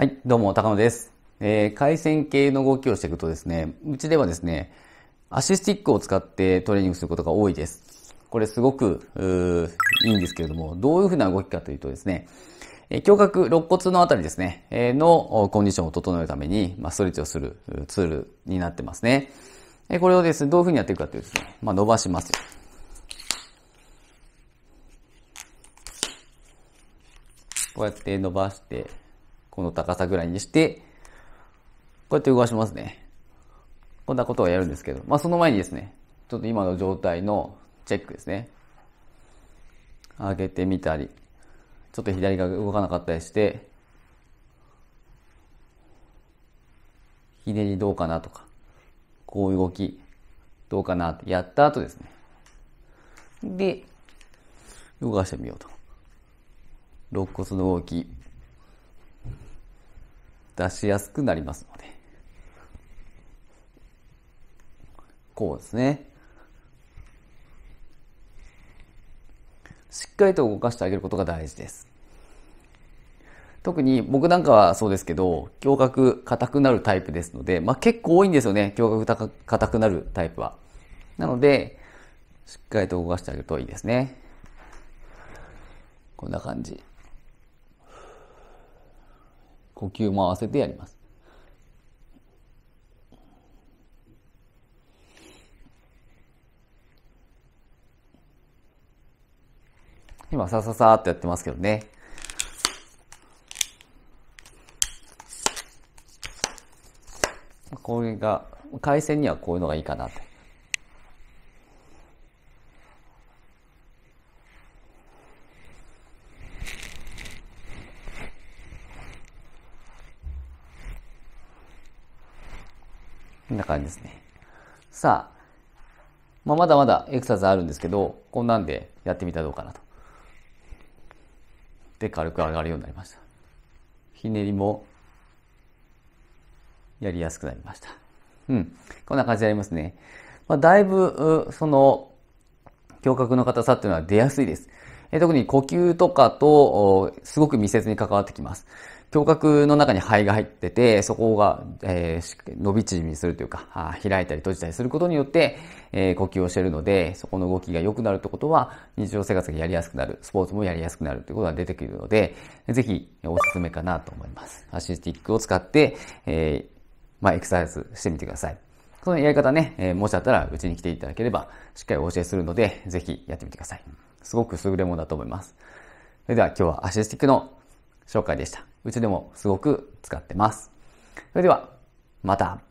はい、どうも、高野です。えー、回線系の動きをしていくとですね、うちではですね、アシスティックを使ってトレーニングすることが多いです。これすごく、いいんですけれども、どういうふうな動きかというとですね、え胸郭、肋骨のあたりですね、えのコンディションを整えるために、まあ、ストレッチをするツールになってますね。えこれをですね、どういうふうにやっていくかというとですね、まあ、伸ばします。こうやって伸ばして、この高さぐらいにして、こうやって動かしますね。こんなことをやるんですけど、まあその前にですね、ちょっと今の状態のチェックですね。上げてみたり、ちょっと左が動かなかったりして、ひねりどうかなとか、こういう動きどうかなってやった後ですね。で、動かしてみようと。肋骨の動き。出しやすくなりますので。こうですね。しっかりと動かしてあげることが大事です。特に僕なんかはそうですけど、胸郭硬くなるタイプですので、まあ結構多いんですよね、胸郭硬くなるタイプは。なので、しっかりと動かしてあげるといいですね。こんな感じ。呼吸も合わせてやります。今、さささーっとやってますけどね。こういうが、回線にはこういうのがいいかなと。こんな感じですね。さあ、まあ、まだまだエクササイズあるんですけど、こんなんでやってみたらどうかなと。で、軽く上がるようになりました。ひねりもやりやすくなりました。うん。こんな感じでやりますね。まあ、だいぶ、その、胸郭の硬さっていうのは出やすいです。特に呼吸とかと、すごく密接に関わってきます。胸郭の中に肺が入ってて、そこが、えー、伸び縮みするというか、開いたり閉じたりすることによって、えー、呼吸をしているので、そこの動きが良くなるってことは、日常生活がやりやすくなる、スポーツもやりやすくなるということが出てくるので、ぜひおすすめかなと思います。アシスティックを使って、えー、まあ、エクササイズしてみてください。そのやり方ね、えー、もしあったらうちに来ていただければ、しっかりお教えするので、ぜひやってみてください。すごく優れものだと思います。それでは今日はアシスティックの紹介でした。うちでもすごく使ってます。それでは、また。